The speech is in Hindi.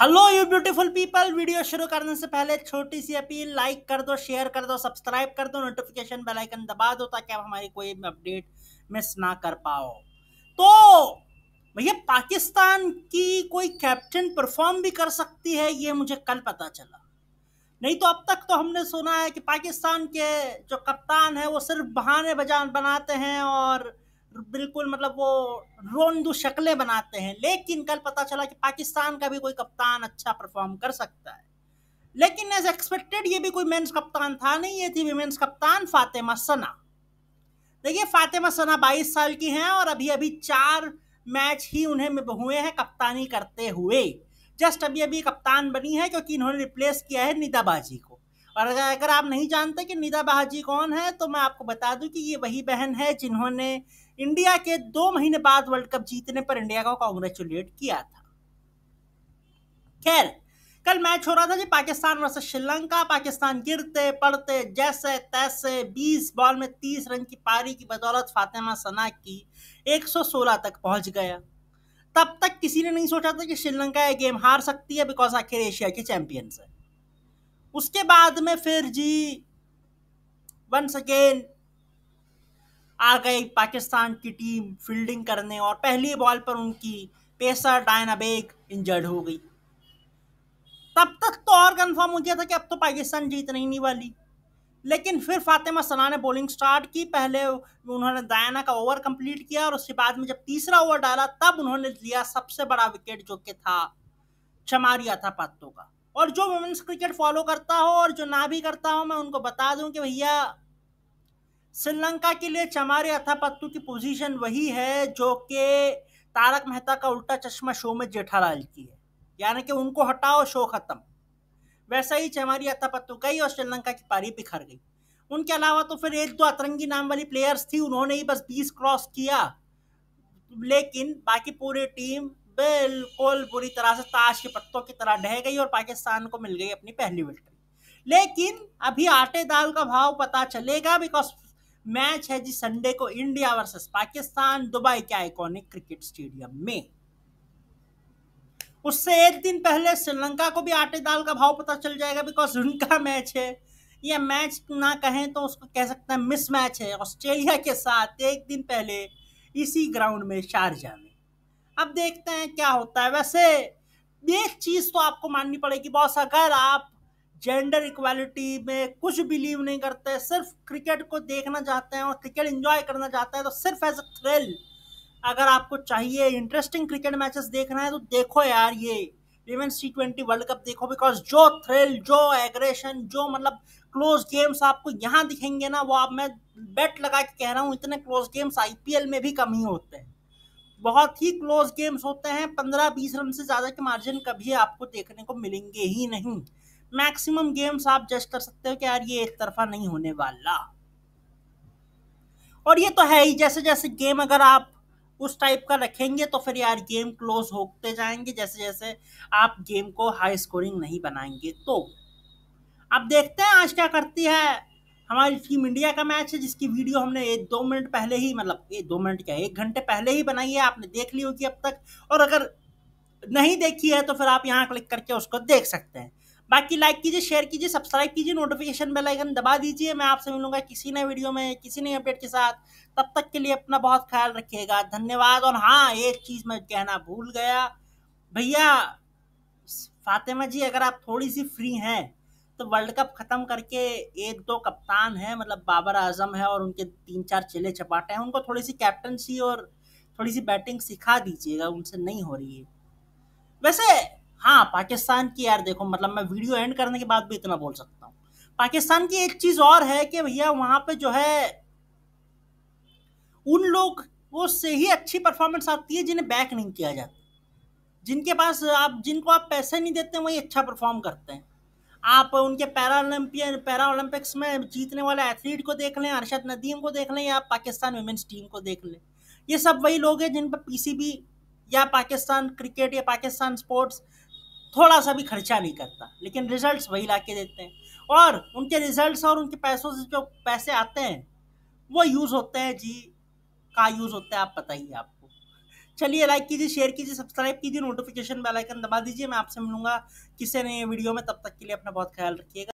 hello you beautiful people video शुरू करने से पहले छोटी सी अपील लाइक कर दो शेयर कर दो सब्सक्राइब कर दो नोटिफिकेशन बेल आइकन दबा दो ताकि आप हमारी कोई अपडेट मिस ना कर पाओ तो भैया पाकिस्तान की कोई कैप्टन परफॉर्म भी कर सकती है ये मुझे कल पता चला नहीं तो अब तक तो हमने सुना है कि पाकिस्तान के जो कप्तान है वो सिर्फ बहाने बजान बनाते हैं और बिल्कुल मतलब वो रोंदू शक्लें बनाते हैं लेकिन कल पता चला कि पाकिस्तान का भी कोई कप्तान अच्छा परफॉर्म कर सकता है लेकिन एज एक्सपेक्टेड ये भी कोई मेंस कप्तान था नहीं ये थी वीमेंस कप्तान फातिमा सना देखिए फातिमा सना बाईस साल की हैं और अभी अभी चार मैच ही उन्हें हुए हैं कप्तानी करते हुए जस्ट अभी अभी कप्तान बनी है क्योंकि इन्होंने रिप्लेस किया है निदा बाजी को और अगर आप नहीं जानते कि निदा बाजी कौन है तो मैं आपको बता दूं कि ये वही बहन है जिन्होंने इंडिया के दो महीने बाद वर्ल्ड कप जीतने पर इंडिया को कॉन्ग्रेचुलेट किया था खैर कल मैच हो रहा था जी पाकिस्तान वर्सेस श्रीलंका पाकिस्तान गिरते पड़ते जैसे तैसे 20 बॉल में 30 रन की पारी की बदौलत फातिमा सना की 116 तक पहुंच गया तब तक किसी ने नहीं सोचा था कि श्रीलंका ये गेम हार सकती है बिकॉज आखिर एशिया के चैंपियंस है उसके बाद में फिर जी वंस अगेन आ गई पाकिस्तान की टीम फील्डिंग करने और पहली बॉल पर उनकी पेसर डायना बेग इंजर्ड हो गई तब तक तो और कंफर्म हो गया था कि अब तो पाकिस्तान जीत नहीं वाली लेकिन फिर फातिमा सना ने बॉलिंग स्टार्ट की पहले उन्होंने दायना का ओवर कंप्लीट किया और उसके बाद में जब तीसरा ओवर डाला तब उन्होंने लिया सबसे बड़ा विकेट जो कि था चमारिया था पत्तों का और जो वुमेंस क्रिकेट फॉलो करता हो और जो ना भी करता हो मैं उनको बता दूं कि भैया श्रीलंका के लिए चमारे अथापत्तू की पोजीशन वही है जो कि तारक मेहता का उल्टा चश्मा शो में जेठालाल की है यानी कि उनको हटाओ शो खत्म वैसा ही चमारी अथापत्तू गई और श्रीलंका की पारी बिखर गई उनके अलावा तो फिर एक दो अतरंगी नाम वाली प्लेयर्स थी उन्होंने ही बस बीस क्रॉस किया लेकिन बाकी पूरी टीम बिल्कुल बुरी तरह से ताश के पत्तों की तरह ढह गई और पाकिस्तान को मिल गई अपनी पहली विक्ट्री लेकिन अभी आटे दाल का भाव पता चलेगा बिकॉज मैच है जी संडे को इंडिया वर्सेस पाकिस्तान दुबई के आइकॉनिक क्रिकेट स्टेडियम में उससे एक दिन पहले श्रीलंका को भी आटे दाल का भाव पता चल जाएगा बिकॉज उनका मैच है ये मैच ना कहें तो उसको कह सकते हैं मिस मैच है ऑस्ट्रेलिया के साथ एक दिन पहले इसी ग्राउंड में शारजा में अब देखते हैं क्या होता है वैसे एक चीज़ तो आपको माननी पड़ेगी बॉस अगर आप जेंडर इक्वालिटी में कुछ बिलीव नहीं करते सिर्फ क्रिकेट को देखना चाहते हैं और क्रिकेट इंजॉय करना चाहते हैं तो सिर्फ एज अ थ्रिल अगर आपको चाहिए इंटरेस्टिंग क्रिकेट मैचेस देखना है तो देखो यार ये women's T twenty world cup देखो बिकॉज जो थ्रिल जो एग्रेशन जो मतलब क्लोज गेम्स आपको यहाँ दिखेंगे ना वो आप मैं बैट लगा के कह रहा हूँ इतने क्लोज गेम्स आई में भी कम ही होते हैं बहुत ही क्लोज गेम्स होते हैं पंद्रह बीस रन से ज़्यादा के मार्जिन कभी आपको देखने को मिलेंगे ही नहीं मैक्सिमम गेम्स आप जज कर सकते हो कि यार ये एक तरफा नहीं होने वाला और ये तो है ही जैसे जैसे गेम अगर आप उस टाइप का रखेंगे तो फिर यार गेम क्लोज होते जाएंगे जैसे जैसे आप गेम को हाई स्कोरिंग नहीं बनाएंगे तो आप देखते हैं आज क्या करती है हमारी टीम इंडिया का मैच है जिसकी वीडियो हमने एक दो मिनट पहले ही मतलब एक दो मिनट क्या एक घंटे पहले ही बनाई है आपने देख ली होगी अब तक और अगर नहीं देखी है तो फिर आप यहाँ क्लिक करके उसको देख सकते हैं बाकी लाइक कीजिए शेयर कीजिए सब्सक्राइब कीजिए नोटिफिकेशन बेल आइकन दबा दीजिए मैं आपसे मिलूंगा किसी नए वीडियो में किसी नए अपडेट के साथ तब तक के लिए अपना बहुत ख्याल रखिएगा धन्यवाद और हाँ एक चीज़ मैं कहना भूल गया भैया फातिमा जी अगर आप थोड़ी सी फ्री हैं तो वर्ल्ड कप ख़त्म करके एक दो कप्तान हैं मतलब बाबर आजम है और उनके तीन चार चेले चपाटे हैं उनको थोड़ी सी कैप्टनसी और थोड़ी सी बैटिंग सिखा दीजिएगा उनसे नहीं हो रही है वैसे हाँ पाकिस्तान की यार देखो मतलब मैं वीडियो एंड करने के बाद भी इतना बोल सकता हूँ पाकिस्तान की एक चीज और है कि भैया वहां पे जो है उन लोग वो से ही अच्छी परफॉर्मेंस आती है जिन्हें बैक नहीं किया जाता जिनके पास आप जिनको आप पैसे नहीं देते वही अच्छा परफॉर्म करते हैं आप उनके पैरालंपियन पैरा ओलंपिक्स में जीतने वाले एथलीट को देख लें अरशद नदीम को देख लें या पाकिस्तान वुमेंस टीम को देख लें ये सब वही लोग हैं जिन पर पीसीबी या पाकिस्तान क्रिकेट या पाकिस्तान स्पोर्ट्स थोड़ा सा भी खर्चा नहीं करता लेकिन रिजल्ट्स वही ला के देते हैं और उनके रिजल्ट्स और उनके पैसों से जो पैसे आते हैं वो यूज़ होते हैं जी कहाँ यूज़ होता है आप पता ही आपको चलिए लाइक कीजिए शेयर कीजिए सब्सक्राइब कीजिए नोटिफिकेशन बेल आइकन दबा दीजिए मैं आपसे मिलूंगा किसी नए वीडियो में तब तक के लिए अपना बहुत ख्याल रखिएगा